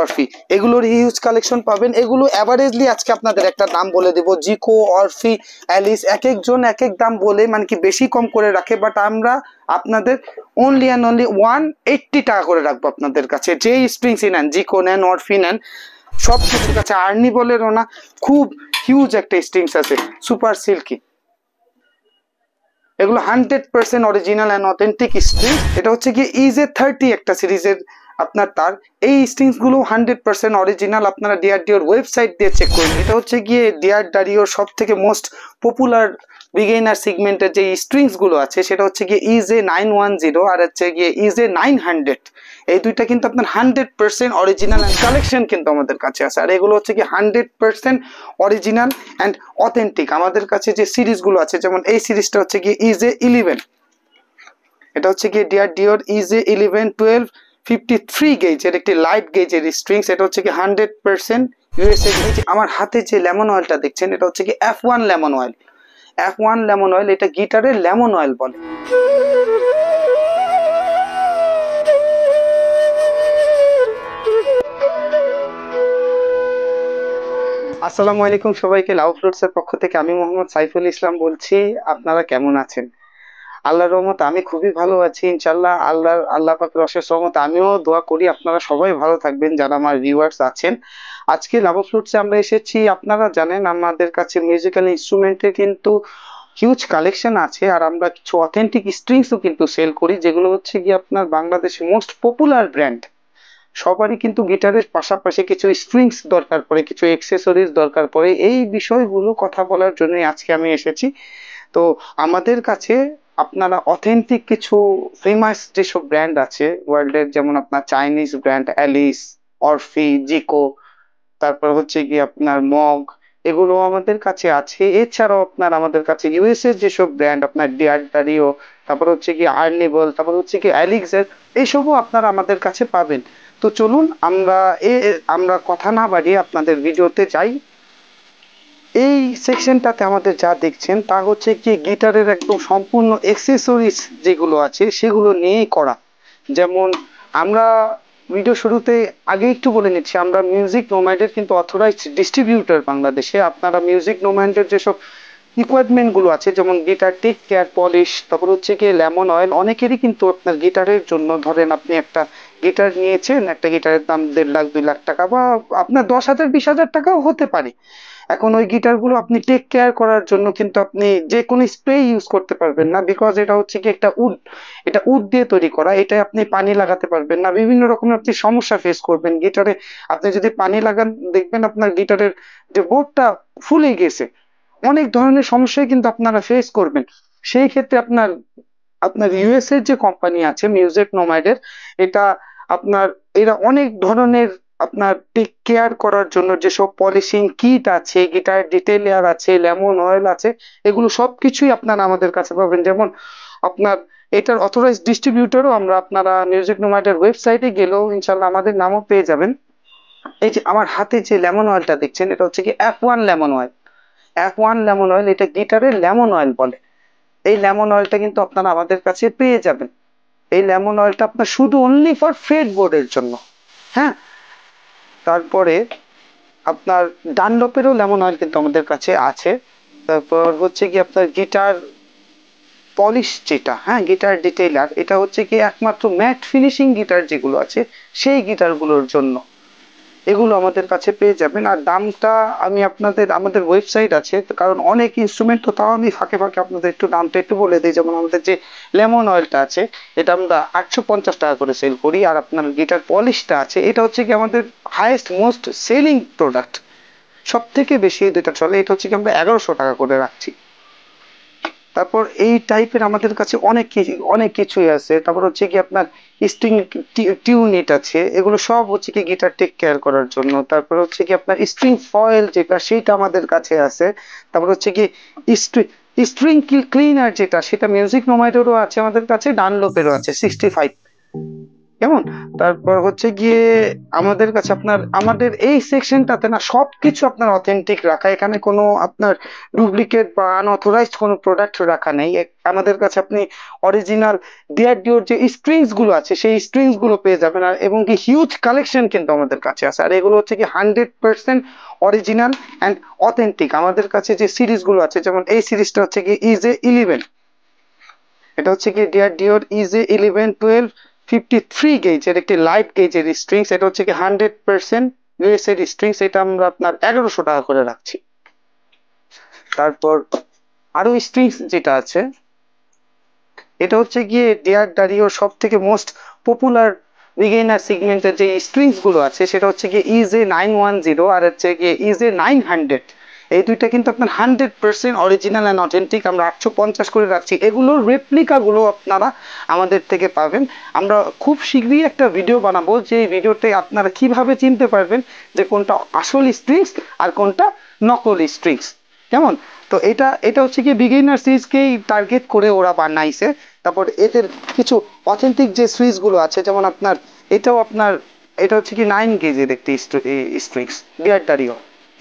অরফি এগুলোর huge collection পাবেন এগুলো অ্যাভারেজলি আজকে আপনাদের একটা দাম বলে দেবো জিকো অরফি অ্যালিস এক একজন এক এক দাম বলে মানে কি বেশি কম করে রাখে বাট আমরা আপনাদের only and only one eighty টাকা করে রাখবো আপনাদের কাছে যেই স্প্রিংসই নেন জিকো নেন অরফি নেন সব কিছুর কাছে আর্নি বলের না খুব হিউজ একটা স্ট্রিংস আছে সুপার সিল্কি এগুলো hundred percent original and authentic strings এটা হচ্ছে কি ইজে থার্টি একটা সিরিজের আপনার তার এই স্ট্রিংসগুলো হান্ড্রেড পার্সেন্ট অরিজিনাল আপনারা ডিআরডিওর ওয়েবসাইট দিয়ে চেক করুন এটা হচ্ছে গিয়ে ডিআরডিওর সব থেকে মোস্ট পপুলার বিগেনার সিগমেন্টের যে স্ট্রিংসগুলো আছে সেটা হচ্ছে গিয়ে ইজে নাইন ওয়ান জিরো আর হচ্ছে গিয়ে ইজে নাইন হান্ড্রেড এই দুইটা কিন্তু আপনার hundred percent original and collection কিন্তু আমাদের কাছে আছে আর এগুলো হচ্ছে কি hundred percent original and authentic আমাদের কাছে যে সিরিজগুলো আছে যেমন এই সিরিজটা হচ্ছে গিয়ে ইজে e ইলেভেন এটা হচ্ছে গিয়ে D'Addario EJ eleven twelve fifty three গেজের একটি লাইট গেজের স্ট্রিংস এটা হচ্ছে কি হান্ড্রেড পার্সেন্ট ইউএসএ গেজ আমার হাতে যে লেমন অয়েলটা দেখছেন এটা হচ্ছে কি F one lemon oil F one lemon oil এটা গিটারের লেমন অয়েল বলে আসসালামু আলাইকুম সবাইকে লাউ ফ্লোটসের পক্ষ থেকে আমি মোহাম্মদ সাইফুল ইসলাম বলছি আপনারা কেমন আছেন আল্লাহর রহমত আমি খুবই ভালো আছি ইনশাল্লাহ আল্লাহর আল্লাহ পাকের অশেষ রহমত আমিও দোয়া করি আপনারা সবাই ভালো থাকবেন যারা আমার ভিউয়ার্স আছেন আজকে লাভ ফ্লুটসে আমরা এসেছি আপনারা জানেন আমাদের কাছে মিউজিক্যাল ইনস্ট্রুমেন্টের কিন্তু হিউজ কালেকশন আছে আর আমরা কিছু অথেন্টিক স্ট্রিংসও কিন্তু সেল করি যেগুলো হচ্ছে কি আপনার বাংলাদেশে মোস্ট পপুলার ব্র্যান্ড সবারই কিন্তু গিটারের পাশাপাশি কিছু স্ট্রিংস দরকার পড়ে কিছু অ্যাক্সেসরিজ দরকার পড়ে এই বিষয়গুলো কথা বলার জন্য আজকে আমি এসেছি তো আমাদের কাছে আপনারা অথেন্টিক কিছু ফেমাস যেসব ব্র্যান্ড আছে ওয়ার্ল্ডের যেমন আপনার Chinese brand Alice Orphee Ziko তারপর হচ্ছে কি আপনার মগ এগুলো আমাদের কাছে আছে এছাড়াও আপনার আমাদের কাছে এর যেসব ব্র্যান্ড আপনার ডিয়ারডারিও তারপর হচ্ছে কি আর্নিবল তারপর হচ্ছে কি অ্যালিক্সের এইসবও আপনারা আমাদের কাছে পাবেন তো চলুন আমরা এ আমরা কথা না বাড়িয়ে আপনাদের ভিডিওতে যাই এই সেকশনটাতে আমাদের যা দেখছেন তা হচ্ছে কি গিটারের একদম সম্পূর্ণ এক্সেসরিজ যেগুলো আছে সেগুলো নিয়েই করা যেমন আমরা ভিডিও শুরুতে আগে একটু বলে নিচ্ছি আমরা মিউজিক নোম্যান্ডের কিন্তু অথরাইজ ডিস্ট্রিবিউটার বাংলাদেশে আপনারা মিউজিক নোম্যান্ডের যেসব ইকুইপমেন্টগুলো আছে যেমন গিটার টেক কেয়ার পলিশ তারপর হচ্ছে কি লেমন অয়েল অনেকেরই কিন্তু আপনার গিটারের জন্য ধরেন আপনি একটা গিটার নিয়েছেন একটা গিটারের দাম দেড় লাখ দুই লাখ টাকা বা আপনার দশ হাজার বিশ হাজার টাকাও হতে পারে এখন ওই গিটারগুলো আপনি টেক কেয়ার করার জন্য কিন্তু আপনি যে কোনো স্প্রে ইউজ করতে পারবেন না বিকজ এটা হচ্ছে কি একটা উড এটা উড দিয়ে তৈরি করা এটা আপনি পানি লাগাতে পারবেন না বিভিন্ন রকমের আপনি সমস্যা ফেস করবেন গিটারে আপনি যদি পানি লাগান দেখবেন আপনার গিটারের যে বোর্ডটা ফুলে গেছে অনেক ধরনের সমস্যাই কিন্তু আপনারা ফেস করবেন সেই ক্ষেত্রে আপনার আপনার ইউএস এর যে কোম্পানি আছে মিউজিক নোমাইডের এটা আপনার এরা অনেক ধরনের আপনার টেক কেয়ার করার জন্য যেসব পলিশিং কিট আছে গিটার ডিটেলিয়ার আছে লেমন অয়েল আছে এগুলো সব কিছুই আপনারা আমাদের কাছে পাবেন যেমন আপনার এটার অথরাইজ ডিস্ট্রিবিউটরও আমরা আপনারা মিউজিক নোমাইটের ওয়েবসাইটে গেলেও ইনশাল্লাহ আমাদের নামও পেয়ে যাবেন এই যে আমার হাতে যে লেমন অয়েলটা দেখছেন এটা হচ্ছে কি F one lemon oil F one lemon oil এটা গিটারের লেমন অয়েল বলে এই লেমন অয়েলটা কিন্তু আপনারা আমাদের কাছে পেয়ে যাবেন এই লেমন অয়েলটা আপনার শুধু অনলি ফর ফ্রেড বোর্ডের জন্য হ্যাঁ তারপরে আপনার ডানলপেরও লেমন অয়েল কিন্তু আমাদের কাছে আছে তারপর হচ্ছে কি আপনার গিটার পলিশ যেটা হ্যাঁ গিটার ডিটেইলার এটা হচ্ছে কি একমাত্র ম্যাট ফিনিশিং গিটার যেগুলো আছে সেই গিটারগুলোর জন্য এগুলো আমাদের কাছে পেয়ে যাবেন আর দামটা আমি আপনাদের আমাদের ওয়েবসাইট আছে কারণ অনেক ইনস্ট্রুমেন্ট তো তাও আমি ফাঁকে ফাঁকে আপনাদের একটু দামটা একটু বলে দিই যেমন আমাদের যে লেমন অয়েলটা আছে এটা আমরা আটশো পঞ্চাশ টাকা করে সেল করি আর আপনার গিটার পলিশটা আছে এটা হচ্ছে কি আমাদের হায়েস্ট মোস্ট সেলিং প্রোডাক্ট সব থেকে বেশি যেটা চলে এটা হচ্ছে কি আমরা এগারোশো টাকা করে রাখছি তারপর এই টাইপের আমাদের কাছে অনেক অনেক কিছুই আছে তারপর হচ্ছে কি আপনার স্ট্রিং টিউনিট আছে এগুলো সব হচ্ছে কি গিটার টেক কেয়ার করার জন্য তারপর হচ্ছে কি আপনার স্ট্রিং ফয়েল যেটা সেটা আমাদের কাছে আছে তারপর হচ্ছে কি স্ট্রিং স্ট্রিং ক্লিনার যেটা সেটা মিউজিক নোমাইডেরও আছে আমাদের কাছে ডানলোপেরও আছে সিক্সটি ফাইভ কেমন তারপর হচ্ছে গিয়ে আমাদের কাছে আপনার আমাদের এই সেকশনটাতে না সব কিছু আপনার অথেন্টিক রাখা এখানে কোনো আপনার ডুপ্লিকেট বা আনঅথরাইজড কোনো প্রোডাক্ট রাখা নেই আমাদের কাছে আপনি অরিজিনাল ডিআর ডিওর যে স্ট্রিংসগুলো আছে সেই স্ট্রিংসগুলো পেয়ে যাবেন আর এবং কি হিউজ কালেকশন কিন্তু আমাদের কাছে আছে আর এগুলো হচ্ছে কি hundred percent original and authentic আমাদের কাছে যে সিরিজগুলো আছে যেমন এই সিরিজটা হচ্ছে কি ইজ এ ইলেভেন এটা হচ্ছে কি D'Addario EJ eleven twelve fifty three গেজের একটি লাইট গেজের স্ট্রিংস এটা হচ্ছে কি হান্ড্রেড পার্সেন্ট ইউএসএর স্ট্রিংস সেটা আমরা আপনার এগারোশো টাকা করে রাখছি তারপর আরও স্ট্রিংস যেটা আছে এটা হচ্ছে গিয়ে ডিয়ার ডারিও সব থেকে মোস্ট পপুলার বিগিনার সিগমেন্টের যে স্ট্রিংসগুলো আছে সেটা হচ্ছে গিয়ে ইজে নাইন ওয়ান জিরো আর হচ্ছে গিয়ে ইজে নাইন হান্ড্রেড এই দুইটা কিন্তু আপনার hundred percent original and authentic আমরা আটশো পঞ্চাশ করে রাখছি এগুলোর রেপ্লিকাগুলো আপনারা আমাদের থেকে পাবেন আমরা খুব শীঘ্রই একটা ভিডিও বানাবো যে ভিডিওতে আপনারা কিভাবে চিনতে পারবেন যে কোনটা আসল স্ট্রিংস আর কোনটা নকল স্ট্রিংস কেমন তো এটা এটা হচ্ছে কি বিগিনার সিরিজকেই টার্গেট করে ওরা বানাইছে তারপর এদের কিছু অথেন্টিক যে সুইচগুলো আছে যেমন আপনার এটাও আপনার এটা হচ্ছে কি নাইন কেজির একটি স্ট্রিক্স বিয়ারটারিও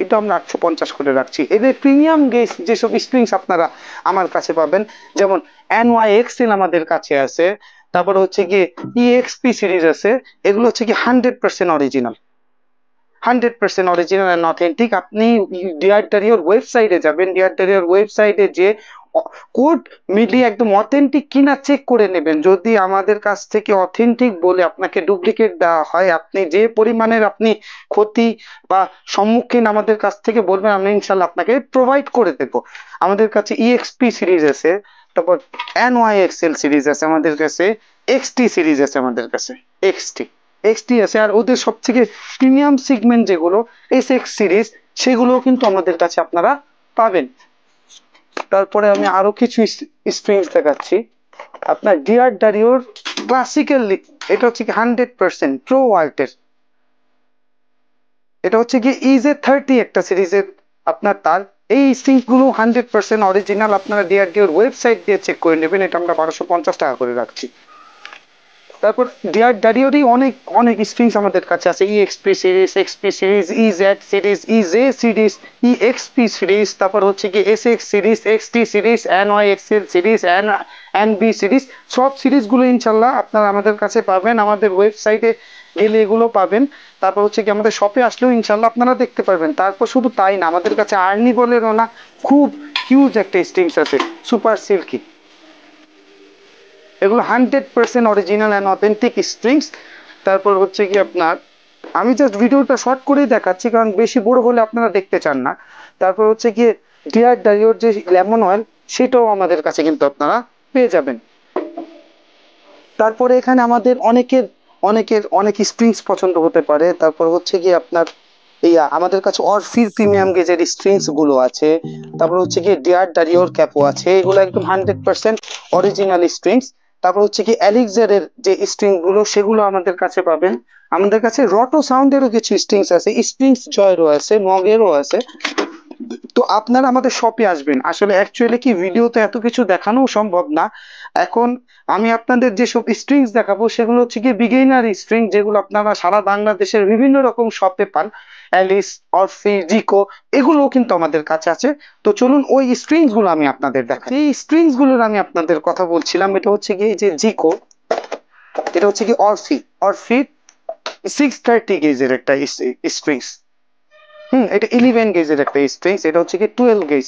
এটা আমরা আটশো পঞ্চাশ করে রাখছি এদের প্রিমিয়াম গেস যেসব স্ট্রিংস আপনারা আমার কাছে পাবেন যেমন এন এনওয়াই এক্সেল আমাদের কাছে আছে তারপর হচ্ছে কি ইএক্সপি সিরিজ আছে এগুলো হচ্ছে কি hundred percent original hundred percent original and authentic আপনি ডিআরটারিওর ওয়েবসাইটে যাবেন ডিআরটারিওর ওয়েবসাইটে যে কোড মিলিয়ে একদম অথেন্টিক কিনা চেক করে নেবেন যদি আমাদের কাছ থেকে অথেন্টিক বলে আপনাকে ডুপ্লিকেট দেওয়া হয় আপনি যে পরিমাণের আপনি ক্ষতি বা সম্মুখীন আমাদের কাছ থেকে বলবেন আমি ইনশাল্লাহ আপনাকে প্রোভাইড করে দেব আমাদের কাছে ইএক্সপি e সিরিজ আছে তারপর এনওয়াই এক্সএল সিরিজ আছে আমাদের কাছে এক্সটি সিরিজ আছে আমাদের কাছে এক্সটি এক্সটি আছে আর ওদের সব থেকে প্রিমিয়াম সিগমেন্ট যেগুলো এস এক্স সিরিজ সেগুলোও কিন্তু আমাদের কাছে আপনারা পাবেন তারপরে আমি আরো কিছু স্ট্রিংস দেখাচ্ছি আপনার ডিয়ার ডারিওর ক্লাসিক্যাল এটা হচ্ছে কি হান্ড্রেড পার্সেন্ট প্রো ওয়ার্ল্ডের এটা হচ্ছে কি ইজে থার্টি একটা সিরিজের আপনার তার এই স্ট্রিংগুলো হান্ড্রেড পার্সেন্ট অরিজিনাল আপনারা ডিআরডিওর ওয়েবসাইট দিয়ে চেক করে নেবেন এটা আমরা বারোশো পঞ্চাশ টাকা করে রাখছি তারপর ডিআর ডাডিওরই অনেক অনেক স্ট্রিংস আমাদের কাছে আছে E XP series XP series E Z series E J series E XP series তারপর হচ্ছে কি S X series X T series N Y X L series N N B series সব সিরিজগুলো ইনশাল্লাহ আপনারা আমাদের কাছে পাবেন আমাদের ওয়েবসাইটে গেলে এগুলো পাবেন তারপর হচ্ছে কি আমাদের শপে আসলেও ইনশাল্লাহ আপনারা দেখতে পারবেন তারপর শুধু তাই না আমাদের কাছে আর্নি বলেরও না খুব হিউজ একটা স্ট্রিংস আছে সুপার সিল্কি এগুলো hundred percent original and authentic strings তারপর হচ্ছে কি আপনার আমি জাস্ট ভিডিওটা শর্ট করেই দেখাচ্ছি কারণ বেশি বড় হলে আপনারা দেখতে চান না তারপর হচ্ছে গিয়ে ডিয়ার ডাইওর যে লেমন অয়েল সেটাও আমাদের কাছে কিন্তু আপনারা পেয়ে যাবেন তারপরে এখানে আমাদের অনেকের অনেকের অনেক স্ট্রিংস পছন্দ হতে পারে তারপর হচ্ছে কি আপনার ইয়া আমাদের কাছে অরফির প্রিমিয়াম গেজের স্ট্রিংস গুলো আছে তারপর হচ্ছে কি ডিয়ার ডারিওর ক্যাপও আছে এগুলো একদম হান্ড্রেড পার্সেন্ট অরিজিনাল স্ট্রিংস তারপর হচ্ছে কি অ্যালেকজারের যে স্ট্রিংগুলো সেগুলো আমাদের কাছে পাবেন আমাদের কাছে রটো সাউন্ডেরও কিছু স্ট্রিংস আছে স্ট্রিংস জয়েরও আছে নগেরও আছে তো আপনারা আমাদের শপে আসবেন আসলে অ্যাকচুয়ালি কি ভিডিওতে এত কিছু দেখানো সম্ভব না এখন আমি আপনাদের যেসব স্ট্রিংস দেখাবো সেগুলো হচ্ছে গিয়ে বিগিনার স্ট্রিং যেগুলো আপনারা সারা বাংলাদেশের বিভিন্ন রকম শপে পান অ্যালিস অরফি জিকো এগুলোও কিন্তু আমাদের কাছে আছে তো চলুন ওই স্ট্রিংসগুলো আমি আপনাদের দেখাই এই স্ট্রিংসগুলোর আমি আপনাদের কথা বলছিলাম এটা হচ্ছে গিয়ে যে জিকো এটা হচ্ছে কি অরফি অরফি সিক্স থার্টি গেজের একটা স্ট্রিংস হুম এটা ইলেভেন গেজের একটা স্ট্রিংস এটা হচ্ছে কি টুয়েলভ গেজ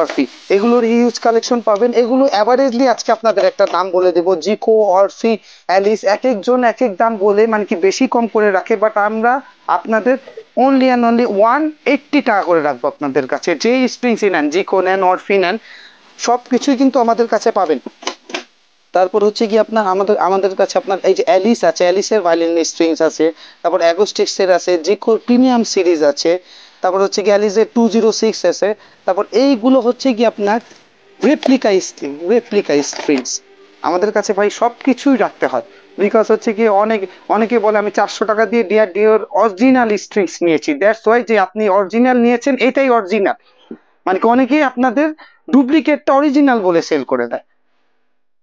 অরফি এগুলোর ইউজ কালেকশন পাবেন এগুলো অ্যাভারেজলি আজকে আপনাদের একটা দাম বলে দেবো জিকো অরফি অ্যালিস এক একজন এক এক দাম বলে মানে কি বেশি কম করে রাখে বাট আমরা আপনাদের only and only one eighty টাকা করে রাখবো আপনাদের কাছে যে স্প্রিংসই নেন জিকো নেন অরফি নেন সব কিছুই কিন্তু আমাদের কাছে পাবেন তারপর হচ্ছে কি আপনার আমাদের আমাদের কাছে আপনার এই যে অ্যালিস আছে অ্যালিসের ভায়োলিন স্ট্রিংস আছে তারপর অ্যাগোস্টিক্সের আছে জিকোর প্রিমিয়াম সিরিজ আছে তারপর হচ্ছে গিয়ে অ্যালিজে টু জিরো সিক্স আছে তারপর এইগুলো হচ্ছে গিয়ে আপনার রেপ্লিকা স্ক্রিন রেপ্লিকা স্ট্রিমস আমাদের কাছে ভাই সব কিছুই রাখতে হয় বিকজ হচ্ছে কি অনেক অনেকে বলে আমি চারশো টাকা দিয়ে ডিআর ডিওর অরিজিনাল স্ট্রিংস নিয়েছি দ্যাটস ওয়াই যে আপনি অরিজিনাল নিয়েছেন এটাই অরিজিনাল মানে কি অনেকেই আপনাদের ডুপ্লিকেটটা অরিজিনাল বলে সেল করে দেয়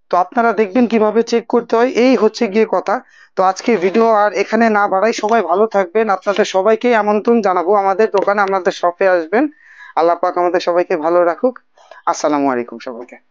তো আপনারা দেখবেন কিভাবে চেক করতে হয় এই হচ্ছে গিয়ে কথা তো আজকে ভিডিও আর এখানে না বাড়াই সবাই ভালো থাকবেন আপনাদের সবাইকেই আমন্ত্রণ জানাবো আমাদের দোকানে আমাদের শপে আসবেন আল্লাহ পাক আমাদের সবাইকে ভালো রাখুক আসসালামু আলাইকুম সবাইকে